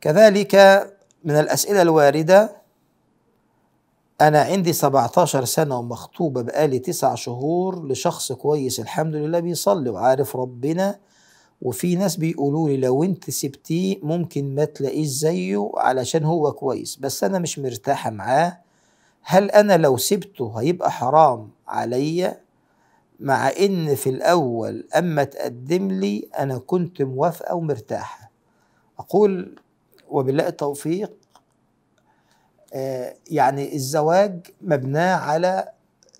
كذلك من الأسئلة الواردة أنا عندي 17 سنة ومخطوبة بقالي تسع شهور لشخص كويس الحمد لله بيصلي وعارف ربنا وفي ناس بيقولوا لي لو انت سبتيه ممكن ما تلاقيش زيه علشان هو كويس بس انا مش مرتاحة معاه هل انا لو سبته هيبقى حرام عليا مع ان في الاول اما تقدم لي انا كنت موافقة ومرتاحة اقول وبالله التوفيق آه، يعني الزواج مبناه على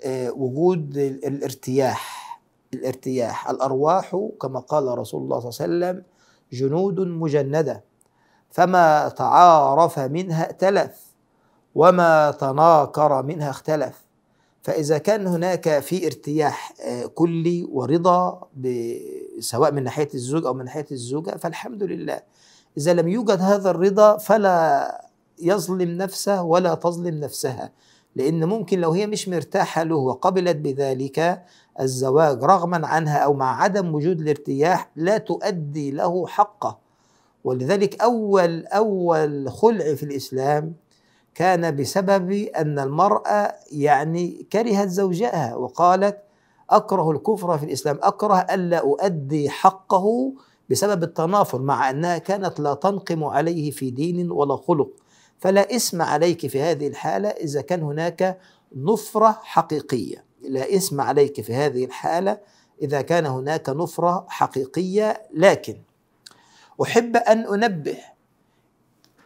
آه، وجود الارتياح الارتياح الارواح كما قال رسول الله صلى الله عليه وسلم جنود مجنده فما تعارف منها ائتلف وما تناكر منها اختلف فاذا كان هناك في ارتياح آه، كلي ورضا سواء من ناحيه الزوج او من ناحيه الزوجه فالحمد لله إذا لم يوجد هذا الرضا فلا يظلم نفسه ولا تظلم نفسها لأن ممكن لو هي مش مرتاحة له وقبلت بذلك الزواج رغما عنها أو مع عدم وجود الارتياح لا تؤدي له حقه ولذلك أول أول خلع في الإسلام كان بسبب أن المرأة يعني كرهت زوجها وقالت أكره الكفر في الإسلام أكره ألا أؤدي حقه بسبب التنافر مع أنها كانت لا تنقم عليه في دين ولا خلق فلا اسم عليك في هذه الحالة إذا كان هناك نفرة حقيقية لا اسم عليك في هذه الحالة إذا كان هناك نفرة حقيقية لكن أحب أن أنبه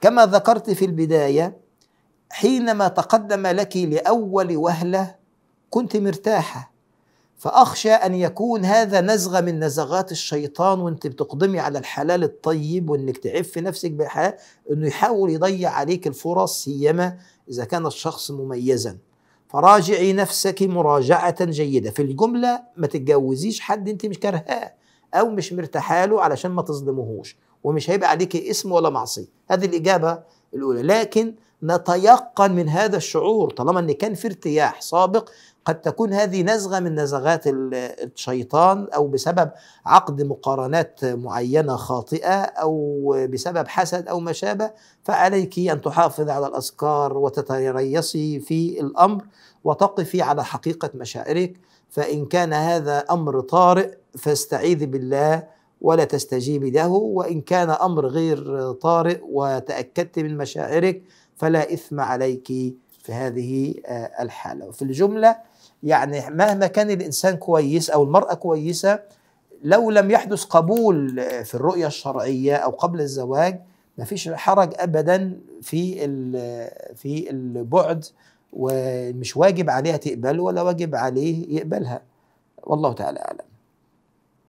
كما ذكرت في البداية حينما تقدم لك لأول وهلة كنت مرتاحة فأخشى أن يكون هذا نزغة من نزغات الشيطان وأنت بتقدمي على الحلال الطيب وأنك تعف نفسك بالحلال أنه يحاول يضيع عليك الفرص سيما إذا كان الشخص مميزا فراجعي نفسك مراجعة جيدة في الجملة ما تتجوزيش حد أنت مش كارهاه أو مش مرتاحة له علشان ما تظلمهوش ومش هيبقى عليك اسم ولا معصية هذه الإجابة الأولى لكن نتيقن من هذا الشعور طالما أن كان في ارتياح سابق قد تكون هذه نزغه من نزغات الشيطان او بسبب عقد مقارنات معينه خاطئه او بسبب حسد او ما شابه فعليك ان تحافظ على الاذكار وتتريصي في الامر وتقفي على حقيقه مشاعرك فان كان هذا امر طارئ فاستعيذي بالله ولا تستجيبي له وان كان امر غير طارئ وتاكدت من مشاعرك فلا اثم عليك في هذه آه، الحاله وفي الجمله يعني مهما كان الانسان كويس او المراه كويسه لو لم يحدث قبول في الرؤيه الشرعيه او قبل الزواج ما فيش حرج ابدا في في البعد ومش واجب عليها تقبله ولا واجب عليه يقبلها والله تعالى اعلم